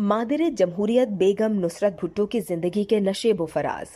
मादिर जमहूरियत बेगम नुसरत भुट्टो की जिंदगी के नशेब फराज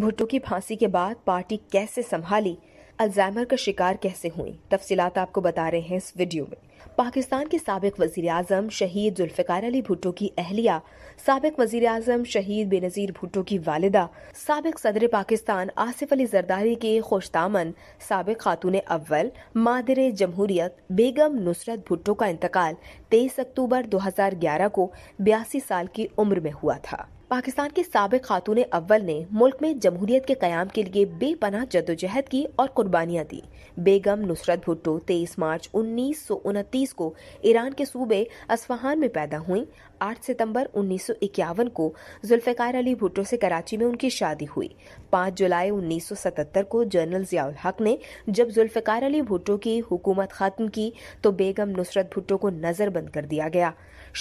भुट्टो की फांसी के बाद पार्टी कैसे संभाली अल्जाइमर का शिकार कैसे हुई तफसी आपको बता रहे हैं इस वीडियो में पाकिस्तान के सबक वजीर अजम शहीद जुल्फ़िकार अली भुट्टो की अहलिया सबक वजीर अजम शहीद बेनज़ीर भुट्टो की वालदा सबक सदर पाकिस्तान आसिफ अली जरदारी के खुशतामन सबक खातून अव्वल मादर जमहूरियत बेगम नुसरत भुट्टो का इंतकाल तेईस अक्टूबर दो हजार ग्यारह को बयासी साल की उम्र में हुआ था पाकिस्तान के सबक खातून अव्वल ने मुल्क में जमहूरियत के क्याम के लिए बेपनाह जदोजहद की और कुर्बानियाँ दी बेगम नुसरत भुट्टो तेईस मार्च उन्नीस सौ 1936 को ईरान के सूबे असफहान में पैदा हुई 8 सितंबर 1951 को जुल्फ़िकार अली भुट्टो से कराची में उनकी शादी हुई 5 जुलाई 1977 को जनरल जियाउल हक ने जब जुल्फ़िकार अली भुट्टो की हुकूमत ख़त्म की तो बेगम नुसरत भुट्टो को नज़रबंद कर दिया गया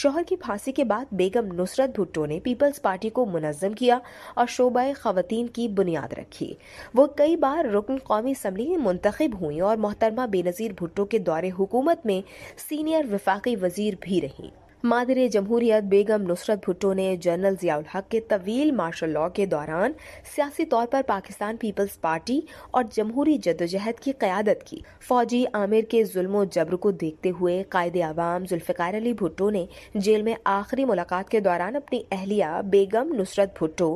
शोहर की फांसी के बाद बेगम नुसरत भुट्टो ने पीपल्स पार्टी को मुनज़म किया और शोबा ख़वान की बुनियाद रखी वो कई बार रुकन कौमी असम्बली में मुंतखब हुई और मोहतरमा बेनज़ीर भुट्टो के दौरे हुकूमत में सीनियर विफाकी वजीर भी रहीं मादरे जमहूरियत बेगम नुसरत भुट्टो ने जनरल जियाउल हक के तवील मार्शल लॉ के दौरान सियासी तौर पर पाकिस्तान पीपल्स पार्टी और जमहूरी जदोजहद की क्यादत की फौजी आमिर के जुल्म जबर को देखते हुए कायद आवाम जुल्फ़िकार अली भुट्टो ने जेल में आखिरी मुलाकात के दौरान अपनी अहलिया बेगम नुसरत भुट्टो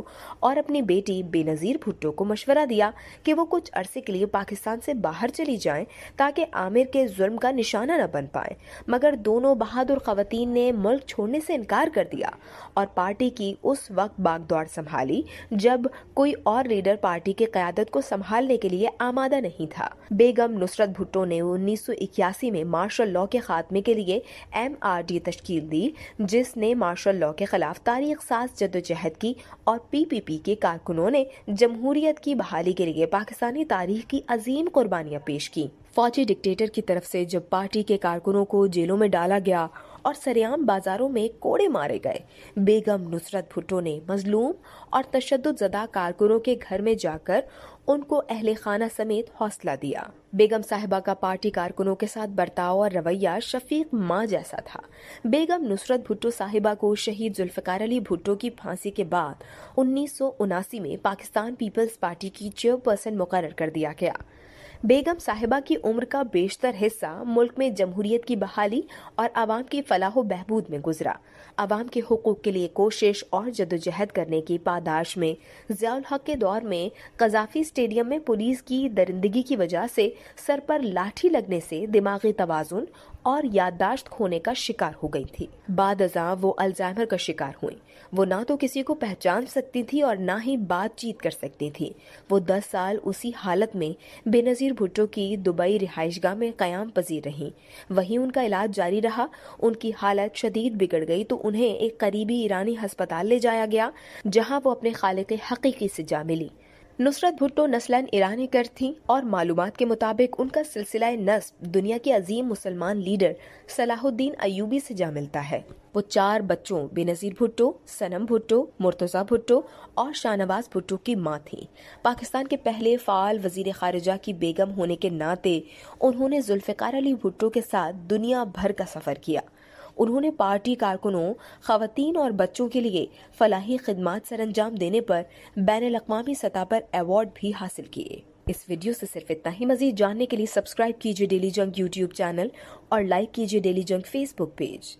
और अपनी बेटी बेनज़ीर भुट्टो को मशवरा दिया कि वो कुछ अरसे के लिए पाकिस्तान से बाहर चली जाएं ताकि आमिर के जुल्म का निशाना न बन पाए मगर दोनों बहादुर खातन ने मुल्क छोड़ने से इनकार कर दिया और पार्टी की उस वक्त बागदौड़ संभाली जब कोई और लीडर पार्टी के क्यादत को संभालने के लिए आमादा नहीं था बेगम नुसरत भुट्टो ने इक्यासी में मार्शल लॉ के खात्मे के लिए एम आर डी तश्कील दी जिसने मार्शल लॉ के खिलाफ तारीख सास जदोजहद की और पी पी पी के कारकुनों ने जमहूरियत की बहाली के लिए पाकिस्तानी तारीख की अजीम कुर्बानियाँ पेश की फौजी डिक्टेटर की तरफ से जब पार्टी के कारकुनों को जेलों में डाला गया और सरेआम बाजारों में कोड़े मारे गए बेगम नुसरत भुट्टो ने मजलूम और जदा कारकुनों के घर में जाकर उनको अहले खाना समेत हौसला दिया बेगम साहिबा का पार्टी कारकुनों के साथ बर्ताव और रवैया शफीक माँ जैसा था बेगम नुसरत भुट्टो साहिबा को शहीद जुल्फकार अली भुट्टो की फांसी के बाद उन्नीस में पाकिस्तान पीपल्स पार्टी की चेयरपर्सन मुकर कर दिया गया बेगम साहिबा की उम्र का बेशतर हिस्सा मुल्क में जमहूरियत की बहाली और आवाम की फलाह बहबूद में गुजरा आवाम के हकूक के लिए कोशिश और जदोजहद करने की पादाश में जियाल हक के दौर में कजाफी स्टेडियम में पुलिस की दरिंदगी की वजह से सर पर लाठी लगने से दिमागी तोज़ुन और याददाश्त खोने का शिकार हो गई थी बाद अजा वो अल्जाइमर का शिकार हुई वो ना तो किसी को पहचान सकती थी और ना ही बातचीत कर सकती थी वो दस साल उसी हालत में बेनज़ीर भुट्टो की दुबई रिहाइशगाह में क़याम पजीर रही वहीं उनका इलाज जारी रहा उनकी हालत शदीद बिगड़ गई तो उन्हें एक करीबी ईरानी अस्पताल ले जाया गया जहाँ वो अपने खालिक हकीकी से जा मिली नुसरत भुट्टो नस्लन ईरानी कर थी और मालूम के मुताबिक उनका सिलसिला नस्ब दुनिया के अजीम मुसलमान लीडर सलाहुद्दीन अयूबी से जा मिलता है वो चार बच्चों बेनज़ीर भुट्टो सनम भुट्टो मुर्तज़ा भुट्टो और शाहनवाज भुट्टो की माँ थी पाकिस्तान के पहले फ़ाल वजीर खारजा की बेगम होने के नाते उन्होंने जुल्फ़िकार अली भुट्टो के साथ दुनिया भर का सफ़र किया उन्होंने पार्टी कारकुनों खातन और बच्चों के लिए फलाही खदमात सर अंजाम देने पर बैन अवी सतह पर अवार्ड भी हासिल किए इस वीडियो से सिर्फ इतना ही मजीद जानने के लिए सब्सक्राइब कीजिए डेली जंग यूट्यूब चैनल और लाइक कीजिए डेली जंग फेसबुक पेज